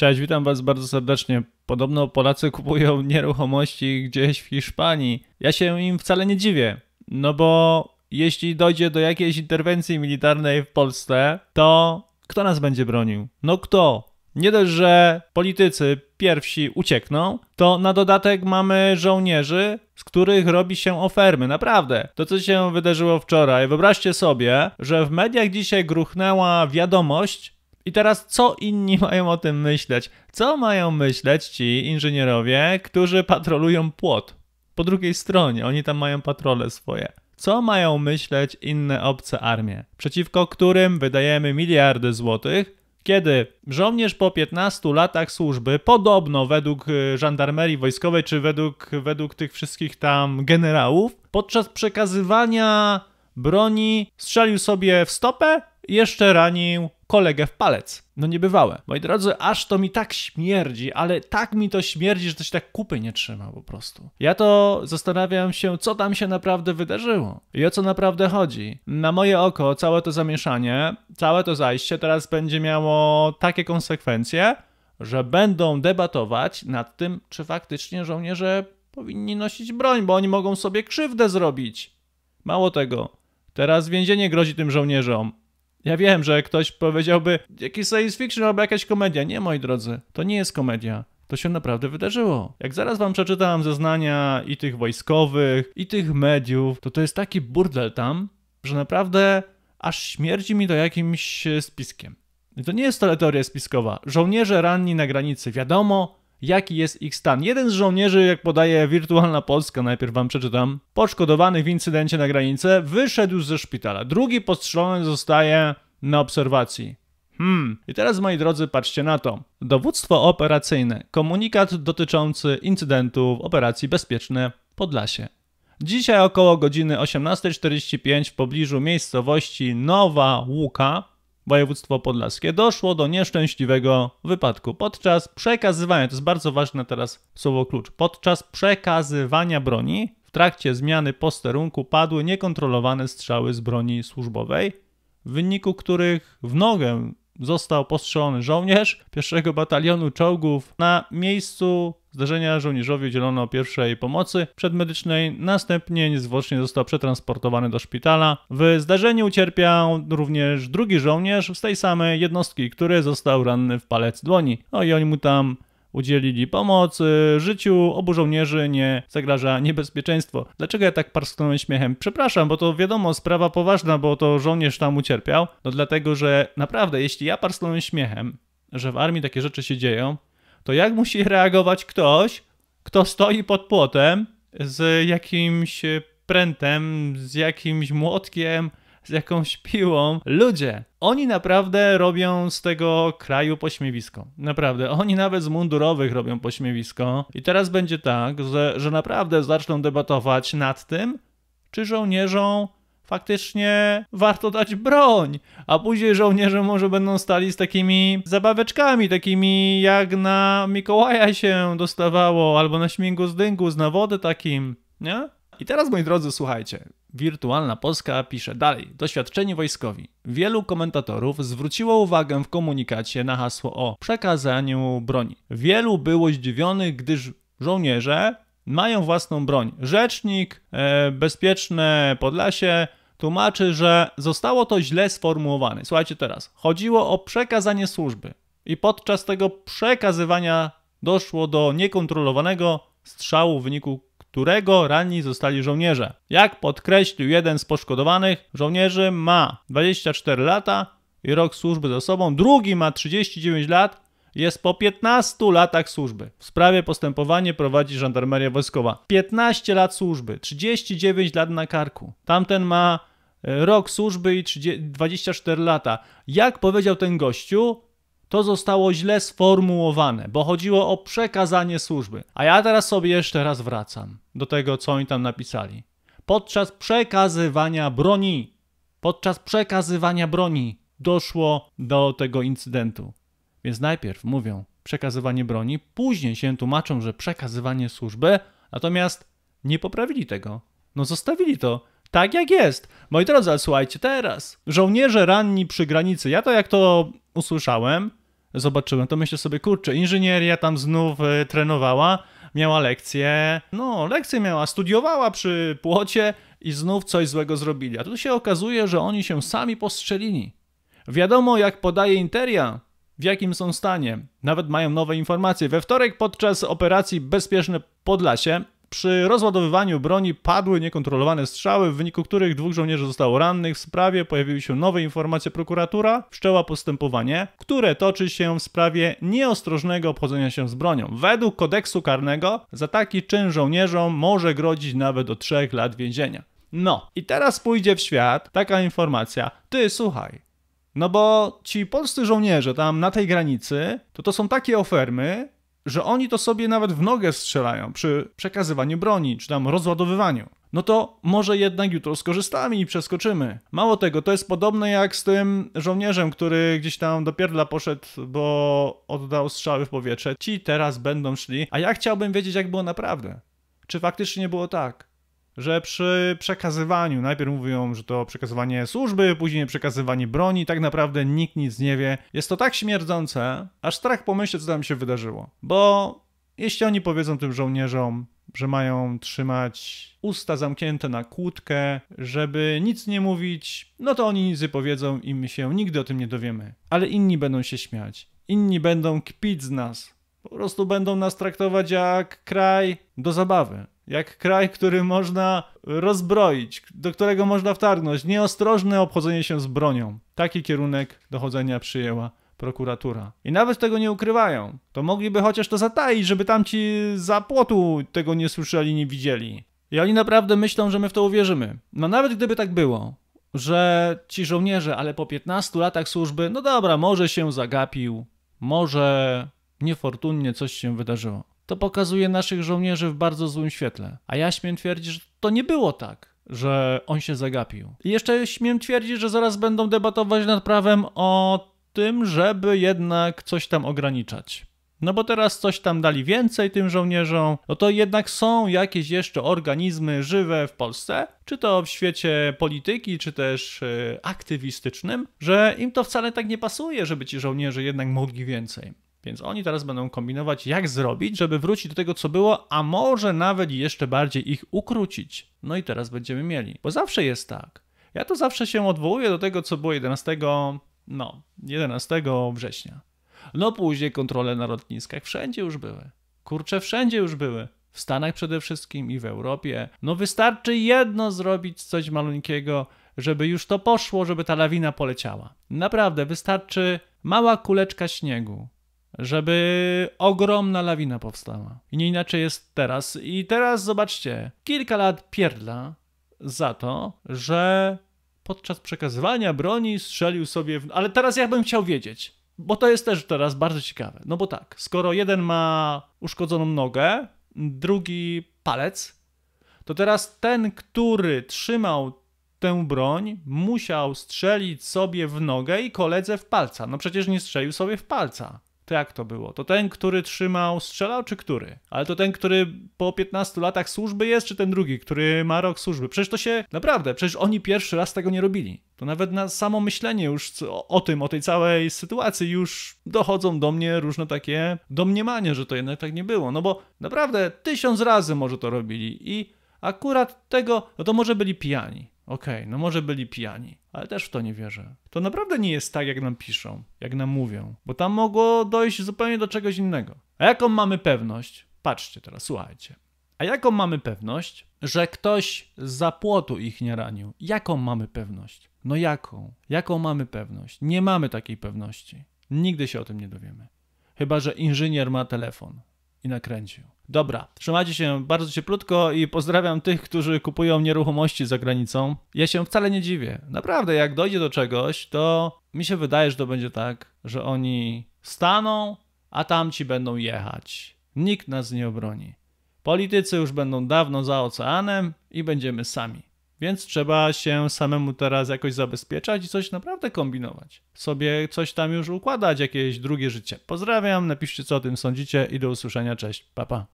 Cześć, witam Was bardzo serdecznie. Podobno Polacy kupują nieruchomości gdzieś w Hiszpanii. Ja się im wcale nie dziwię, no bo jeśli dojdzie do jakiejś interwencji militarnej w Polsce, to kto nas będzie bronił? No kto? Nie dość, że politycy pierwsi uciekną, to na dodatek mamy żołnierzy, z których robi się ofermy. Naprawdę. To, co się wydarzyło wczoraj. Wyobraźcie sobie, że w mediach dzisiaj gruchnęła wiadomość, i teraz co inni mają o tym myśleć? Co mają myśleć ci inżynierowie, którzy patrolują płot? Po drugiej stronie, oni tam mają patrole swoje. Co mają myśleć inne obce armie, przeciwko którym wydajemy miliardy złotych, kiedy żołnierz po 15 latach służby, podobno według y, żandarmerii wojskowej czy według, według tych wszystkich tam generałów, podczas przekazywania broni strzelił sobie w stopę, jeszcze ranił kolegę w palec. No niebywałe. Moi drodzy, aż to mi tak śmierdzi, ale tak mi to śmierdzi, że to się tak kupy nie trzyma po prostu. Ja to zastanawiam się, co tam się naprawdę wydarzyło i o co naprawdę chodzi. Na moje oko całe to zamieszanie, całe to zajście teraz będzie miało takie konsekwencje, że będą debatować nad tym, czy faktycznie żołnierze powinni nosić broń, bo oni mogą sobie krzywdę zrobić. Mało tego, teraz więzienie grozi tym żołnierzom. Ja wiem, że ktoś powiedziałby, jakiś science fiction albo jakaś komedia. Nie, moi drodzy, to nie jest komedia. To się naprawdę wydarzyło. Jak zaraz wam przeczytałem zeznania i tych wojskowych, i tych mediów, to to jest taki burdel tam, że naprawdę aż śmierdzi mi to jakimś spiskiem. I to nie jest teoria spiskowa. Żołnierze ranni na granicy, wiadomo, jaki jest ich stan. Jeden z żołnierzy, jak podaje Wirtualna Polska, najpierw wam przeczytam, poszkodowany w incydencie na granicę, wyszedł ze szpitala. Drugi postrzelony zostaje na obserwacji. Hmm, i teraz moi drodzy, patrzcie na to. Dowództwo operacyjne. Komunikat dotyczący incydentu w operacji Bezpieczne Podlasie. Dzisiaj około godziny 18.45 w pobliżu miejscowości Nowa Łuka województwo podlaskie, doszło do nieszczęśliwego wypadku. Podczas przekazywania, to jest bardzo ważne teraz słowo klucz, podczas przekazywania broni w trakcie zmiany posterunku padły niekontrolowane strzały z broni służbowej, w wyniku których w nogę został postrzelony żołnierz pierwszego batalionu czołgów na miejscu zdarzenia żołnierzowi udzielono pierwszej pomocy przedmedycznej, następnie niezwłocznie został przetransportowany do szpitala. W zdarzeniu ucierpiał również drugi żołnierz z tej samej jednostki, który został ranny w palec dłoni. No i oni mu tam udzielili pomoc. Życiu obu żołnierzy nie zagraża niebezpieczeństwo. Dlaczego ja tak parsknąłem śmiechem? Przepraszam, bo to wiadomo, sprawa poważna, bo to żołnierz tam ucierpiał. No dlatego, że naprawdę, jeśli ja parsknąłem śmiechem, że w armii takie rzeczy się dzieją, to jak musi reagować ktoś, kto stoi pod płotem z jakimś e, prętem, z jakimś młotkiem, z jakąś piłą. Ludzie, oni naprawdę robią z tego kraju pośmiewisko. Naprawdę, oni nawet z mundurowych robią pośmiewisko. I teraz będzie tak, że, że naprawdę zaczną debatować nad tym, czy żołnierzom faktycznie warto dać broń, a później żołnierze może będą stali z takimi zabaweczkami, takimi jak na Mikołaja się dostawało, albo na śmigu z dyngu, z nawody takim, nie? I teraz, moi drodzy, słuchajcie. Wirtualna Polska pisze dalej. Doświadczeni wojskowi. Wielu komentatorów zwróciło uwagę w komunikacie na hasło o przekazaniu broni. Wielu było zdziwionych, gdyż żołnierze mają własną broń. Rzecznik, e, bezpieczne Podlasie tłumaczy, że zostało to źle sformułowane. Słuchajcie teraz, chodziło o przekazanie służby i podczas tego przekazywania doszło do niekontrolowanego strzału, w wyniku którego ranni zostali żołnierze. Jak podkreślił jeden z poszkodowanych, żołnierzy ma 24 lata i rok służby za sobą, drugi ma 39 lat jest po 15 latach służby. W sprawie postępowanie prowadzi żandarmeria wojskowa. 15 lat służby, 39 lat na karku. Tamten ma Rok służby i 30, 24 lata. Jak powiedział ten gościu, to zostało źle sformułowane, bo chodziło o przekazanie służby. A ja teraz sobie jeszcze raz wracam do tego, co oni tam napisali. Podczas przekazywania broni, podczas przekazywania broni doszło do tego incydentu. Więc najpierw mówią przekazywanie broni, później się tłumaczą, że przekazywanie służby, natomiast nie poprawili tego. No zostawili to tak jak jest. Moi drodzy, ale słuchajcie teraz. Żołnierze ranni przy granicy. Ja to jak to usłyszałem, zobaczyłem, to myślę sobie, kurczę, inżynieria tam znów y, trenowała, miała lekcję, no lekcję miała, studiowała przy płocie i znów coś złego zrobili. A tu się okazuje, że oni się sami postrzelili. Wiadomo, jak podaje Interia, w jakim są stanie. Nawet mają nowe informacje. We wtorek podczas operacji Bezpieczne Podlasie przy rozładowywaniu broni padły niekontrolowane strzały, w wyniku których dwóch żołnierzy zostało rannych. W sprawie pojawiły się nowe informacje prokuratura, wszczęła postępowanie, które toczy się w sprawie nieostrożnego obchodzenia się z bronią. Według kodeksu karnego za taki czyn żołnierzom może grozić nawet do 3 lat więzienia. No, i teraz pójdzie w świat taka informacja. Ty, słuchaj, no bo ci polscy żołnierze tam na tej granicy, to to są takie ofermy, że oni to sobie nawet w nogę strzelają przy przekazywaniu broni, czy tam rozładowywaniu. No to może jednak jutro skorzystamy i przeskoczymy. Mało tego, to jest podobne jak z tym żołnierzem, który gdzieś tam do pierdla poszedł, bo oddał strzały w powietrze. Ci teraz będą szli, a ja chciałbym wiedzieć, jak było naprawdę. Czy faktycznie było tak? że przy przekazywaniu, najpierw mówią, że to przekazywanie służby, później przekazywanie broni, tak naprawdę nikt nic nie wie. Jest to tak śmierdzące, aż strach pomyśleć, co tam się wydarzyło. Bo jeśli oni powiedzą tym żołnierzom, że mają trzymać usta zamknięte na kłódkę, żeby nic nie mówić, no to oni nic nie powiedzą i my się nigdy o tym nie dowiemy. Ale inni będą się śmiać. Inni będą kpić z nas. Po prostu będą nas traktować jak kraj do zabawy jak kraj, który można rozbroić, do którego można wtargnąć. Nieostrożne obchodzenie się z bronią. Taki kierunek dochodzenia przyjęła prokuratura. I nawet tego nie ukrywają. To mogliby chociaż to zataić, żeby tamci za płotu tego nie słyszeli, nie widzieli. I oni naprawdę myślą, że my w to uwierzymy. No nawet gdyby tak było, że ci żołnierze, ale po 15 latach służby, no dobra, może się zagapił, może niefortunnie coś się wydarzyło to pokazuje naszych żołnierzy w bardzo złym świetle. A ja śmiem twierdzić, że to nie było tak że on się zagapił. I jeszcze śmiem twierdzić, że zaraz będą debatować nad prawem o tym, żeby jednak coś tam ograniczać. No bo teraz coś tam dali więcej tym żołnierzom, no to jednak są jakieś jeszcze organizmy żywe w Polsce, czy to w świecie polityki, czy też e, aktywistycznym, że im to wcale tak nie pasuje, żeby ci żołnierze jednak mogli więcej. Więc oni teraz będą kombinować, jak zrobić, żeby wrócić do tego, co było, a może nawet jeszcze bardziej ich ukrócić. No i teraz będziemy mieli. Bo zawsze jest tak. Ja to zawsze się odwołuję do tego, co było 11, no, 11 września. No później kontrole na lotniskach wszędzie już były. Kurcze, wszędzie już były. W Stanach przede wszystkim i w Europie. No wystarczy jedno zrobić coś malunkiego, żeby już to poszło, żeby ta lawina poleciała. Naprawdę, wystarczy mała kuleczka śniegu żeby ogromna lawina powstała. I nie inaczej jest teraz. I teraz zobaczcie, kilka lat pierdla za to, że podczas przekazywania broni strzelił sobie w... Ale teraz ja bym chciał wiedzieć, bo to jest też teraz bardzo ciekawe. No bo tak, skoro jeden ma uszkodzoną nogę, drugi palec, to teraz ten, który trzymał tę broń, musiał strzelić sobie w nogę i koledze w palca. No przecież nie strzelił sobie w palca. To jak to było? To ten, który trzymał, strzelał, czy który? Ale to ten, który po 15 latach służby jest, czy ten drugi, który ma rok służby? Przecież to się, naprawdę, przecież oni pierwszy raz tego nie robili. To nawet na samo myślenie już o, o tym, o tej całej sytuacji już dochodzą do mnie różne takie domniemania, że to jednak tak nie było. No bo naprawdę tysiąc razy może to robili i akurat tego, no to może byli pijani. Okej, okay, no może byli pijani, ale też w to nie wierzę. To naprawdę nie jest tak, jak nam piszą, jak nam mówią, bo tam mogło dojść zupełnie do czegoś innego. A jaką mamy pewność? Patrzcie teraz, słuchajcie. A jaką mamy pewność, że ktoś za płotu ich nie ranił? Jaką mamy pewność? No jaką? Jaką mamy pewność? Nie mamy takiej pewności. Nigdy się o tym nie dowiemy. Chyba, że inżynier ma telefon i nakręcił. Dobra, trzymajcie się bardzo cieplutko i pozdrawiam tych, którzy kupują nieruchomości za granicą. Ja się wcale nie dziwię. Naprawdę, jak dojdzie do czegoś, to mi się wydaje, że to będzie tak, że oni staną, a tamci będą jechać. Nikt nas nie obroni. Politycy już będą dawno za oceanem i będziemy sami. Więc trzeba się samemu teraz jakoś zabezpieczać i coś naprawdę kombinować. Sobie coś tam już układać, jakieś drugie życie. Pozdrawiam, napiszcie co o tym sądzicie i do usłyszenia. Cześć, papa. Pa.